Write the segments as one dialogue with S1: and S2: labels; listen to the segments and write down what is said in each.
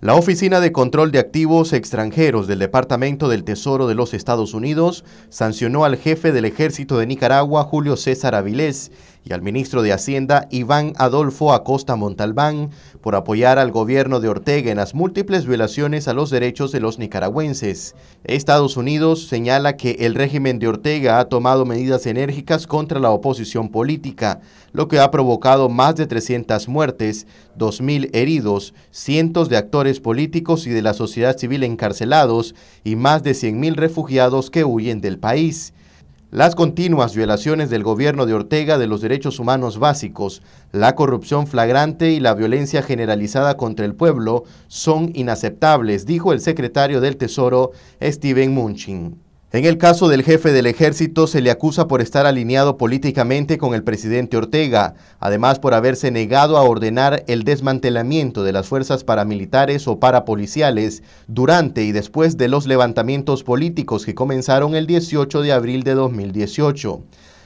S1: La Oficina de Control de Activos Extranjeros del Departamento del Tesoro de los Estados Unidos sancionó al jefe del Ejército de Nicaragua, Julio César Avilés, y al ministro de Hacienda Iván Adolfo Acosta Montalbán por apoyar al gobierno de Ortega en las múltiples violaciones a los derechos de los nicaragüenses. Estados Unidos señala que el régimen de Ortega ha tomado medidas enérgicas contra la oposición política, lo que ha provocado más de 300 muertes, 2.000 heridos, cientos de actores políticos y de la sociedad civil encarcelados y más de 100.000 refugiados que huyen del país. Las continuas violaciones del gobierno de Ortega de los derechos humanos básicos, la corrupción flagrante y la violencia generalizada contra el pueblo son inaceptables, dijo el secretario del Tesoro, Steven Munchin. En el caso del jefe del ejército se le acusa por estar alineado políticamente con el presidente Ortega, además por haberse negado a ordenar el desmantelamiento de las fuerzas paramilitares o parapoliciales durante y después de los levantamientos políticos que comenzaron el 18 de abril de 2018.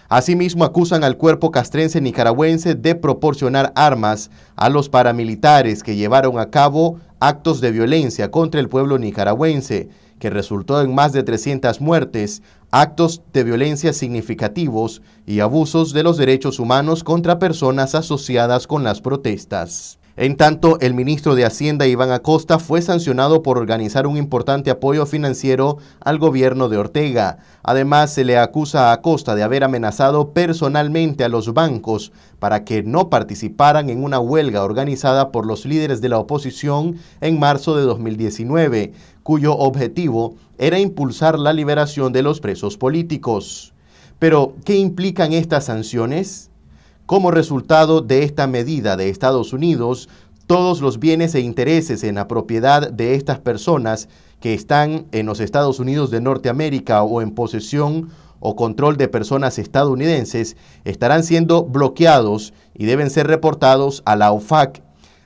S1: Asimismo, acusan al cuerpo castrense nicaragüense de proporcionar armas a los paramilitares que llevaron a cabo actos de violencia contra el pueblo nicaragüense que resultó en más de 300 muertes, actos de violencia significativos y abusos de los derechos humanos contra personas asociadas con las protestas. En tanto, el ministro de Hacienda Iván Acosta fue sancionado por organizar un importante apoyo financiero al gobierno de Ortega. Además, se le acusa a Acosta de haber amenazado personalmente a los bancos para que no participaran en una huelga organizada por los líderes de la oposición en marzo de 2019, cuyo objetivo era impulsar la liberación de los presos políticos. Pero, ¿qué implican estas sanciones? Como resultado de esta medida de Estados Unidos, todos los bienes e intereses en la propiedad de estas personas que están en los Estados Unidos de Norteamérica o en posesión o control de personas estadounidenses estarán siendo bloqueados y deben ser reportados a la OFAC.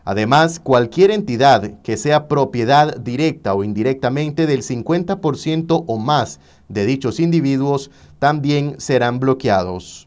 S1: Además, cualquier entidad que sea propiedad directa o indirectamente del 50% o más de dichos individuos también serán bloqueados.